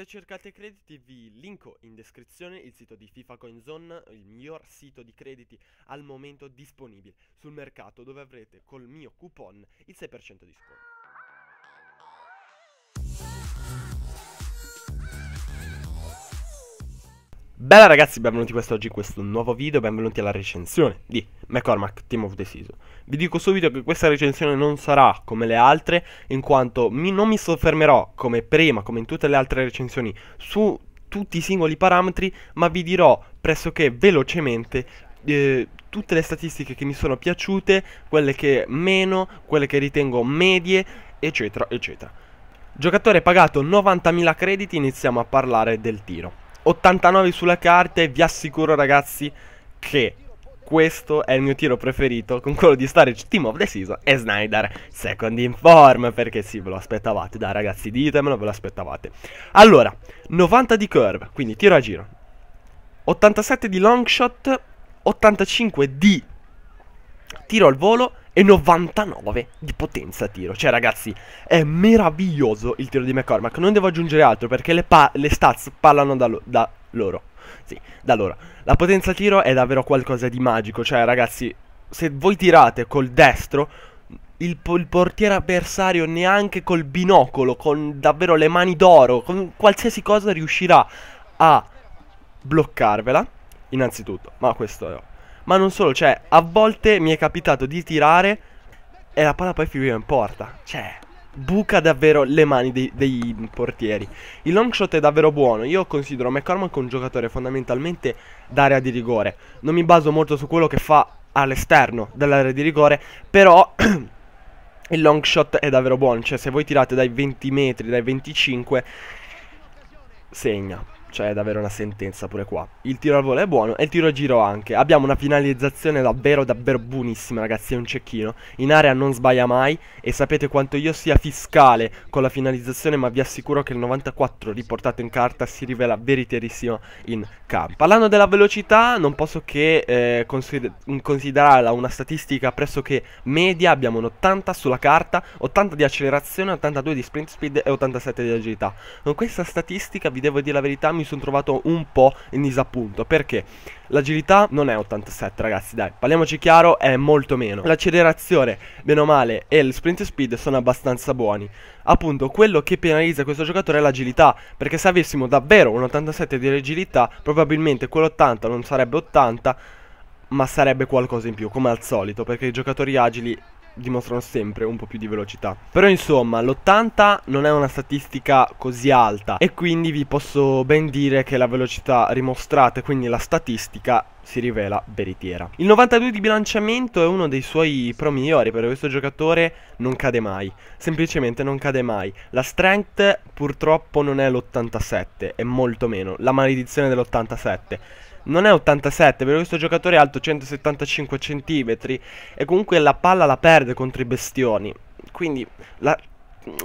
Se cercate crediti vi linko in descrizione il sito di FIFA Coin Zone, il miglior sito di crediti al momento disponibile sul mercato dove avrete col mio coupon il 6% di sconto. Bella ragazzi, benvenuti quest'oggi in questo nuovo video, benvenuti alla recensione di McCormack Team of the Season. Vi dico subito che questa recensione non sarà come le altre, in quanto mi, non mi soffermerò come prima, come in tutte le altre recensioni, su tutti i singoli parametri, ma vi dirò pressoché velocemente eh, tutte le statistiche che mi sono piaciute, quelle che meno, quelle che ritengo medie, eccetera, eccetera. Giocatore pagato 90.000 crediti, iniziamo a parlare del tiro. 89 sulla carta e vi assicuro ragazzi che questo è il mio tiro preferito con quello di Sturridge Team of the Season e Snyder Second in Form perché sì ve lo aspettavate dai ragazzi ditemelo ve lo aspettavate allora 90 di curve quindi tiro a giro 87 di long shot 85 di tiro al volo e 99 di potenza tiro. Cioè, ragazzi, è meraviglioso il tiro di McCormack. Non devo aggiungere altro perché le, le stats parlano da, lo da loro. Sì, da loro. La potenza tiro è davvero qualcosa di magico. Cioè, ragazzi, se voi tirate col destro, il, il, portiere avversario neanche col binocolo, con davvero le mani d'oro, con qualsiasi cosa riuscirà a bloccarvela, innanzitutto, ma questo è ma non solo, cioè, a volte mi è capitato di tirare e la palla poi finiva in porta. Cioè, buca davvero le mani dei, dei, portieri. Il long shot è davvero buono. Io considero McCormack un giocatore fondamentalmente d'area di rigore. Non mi baso molto su quello che fa all'esterno dell'area di rigore, però il long shot è davvero buono. Cioè, se voi tirate dai 20 metri, dai 25, segna cioè è davvero una sentenza pure qua. Il tiro al volo è buono e il tiro a giro anche. Abbiamo una finalizzazione davvero davvero buonissima ragazzi, è un cecchino. In area non sbaglia mai e sapete quanto io sia fiscale con la finalizzazione ma vi assicuro che il 94 riportato in carta si rivela veritierissimo in campo. Parlando della velocità non posso che eh, consider considerarla una statistica pressoché media, abbiamo un 80 sulla carta, 80 di accelerazione, 82 di sprint speed e 87 di agilità. Con questa statistica vi devo dire la verità mi sono trovato un po' in disappunto perché l'agilità non è 87 ragazzi dai, parliamoci chiaro, è molto meno. L'accelerazione, meno male, e il sprint speed sono abbastanza buoni. Appunto, quello che penalizza questo giocatore è l'agilità, perché se avessimo davvero un 87 di agilità, probabilmente quell'80 non sarebbe 80, ma sarebbe qualcosa in più, come al solito, perché i giocatori agili dimostrano sempre un po' più di velocità. Però insomma, l'80 non è una statistica così alta e quindi vi posso ben dire che la velocità rimostrata, quindi la statistica, si rivela veritiera. Il 92 di bilanciamento è uno dei suoi pro migliori perché questo giocatore non cade mai, semplicemente non cade mai. La strength purtroppo non è l'87, è molto meno, la maledizione dell'87 non è 87 perché questo giocatore è alto 175 cm e comunque la palla la perde contro i bestioni. Quindi la,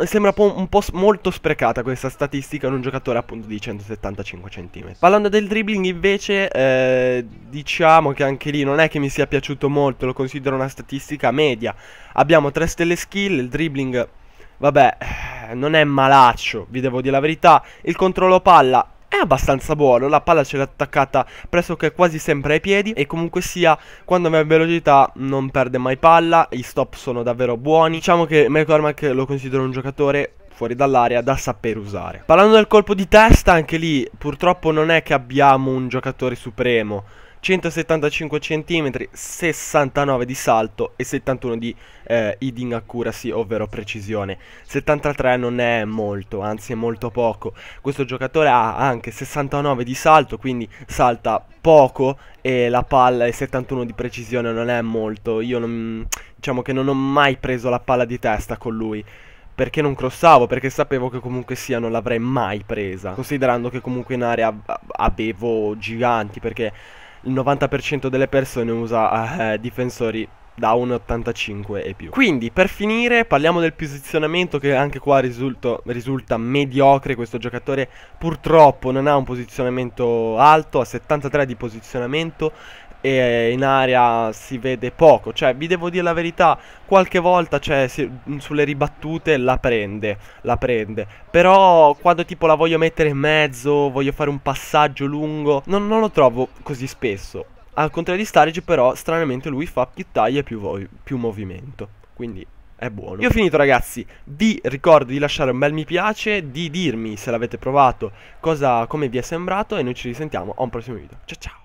sembra un po', un po', molto sprecata questa statistica in un giocatore appunto di 175 cm. Parlando del dribbling invece, eh, diciamo che anche lì non è che mi sia piaciuto molto, lo considero una statistica media. Abbiamo 3 stelle skill, il dribbling, vabbè, non è malaccio, vi devo dire la verità. Il controllo palla è abbastanza buono, la palla ce l'ha attaccata pressoché quasi sempre ai piedi e comunque sia quando va in velocità non perde mai palla, i stop sono davvero buoni, diciamo che McCormack lo considero un giocatore fuori dall'area da saper usare. Parlando del colpo di testa, anche lì purtroppo non è che abbiamo un giocatore supremo, 175 cm, 69 di salto e 71 di eh, accuracy, ovvero precisione. 73 non è molto, anzi è molto poco. Questo giocatore ha anche 69 di salto, quindi salta poco e la palla e 71 di precisione non è molto. Io non, diciamo che non ho mai preso la palla di testa con lui perché non crossavo, perché sapevo che comunque sia non l'avrei mai presa, considerando che comunque in area avevo giganti, perché il 90% delle persone usa eh, difensori da 1,85 e più. Quindi per finire parliamo del posizionamento che anche qua risulto, risulta mediocre, questo giocatore purtroppo non ha un posizionamento alto, ha 73 di posizionamento e in aria si vede poco, cioè vi devo dire la verità, qualche volta cioè, si, sulle ribattute la prende, la prende, però quando tipo la voglio mettere in mezzo, voglio fare un passaggio lungo, non, non lo trovo così spesso. Al contrario di Starage però stranamente lui fa più taglia e più, più movimento, quindi è buono. Io ho finito ragazzi, vi ricordo di lasciare un bel mi piace, di dirmi se l'avete provato, cosa, come vi è sembrato e noi ci risentiamo a un prossimo video. Ciao ciao!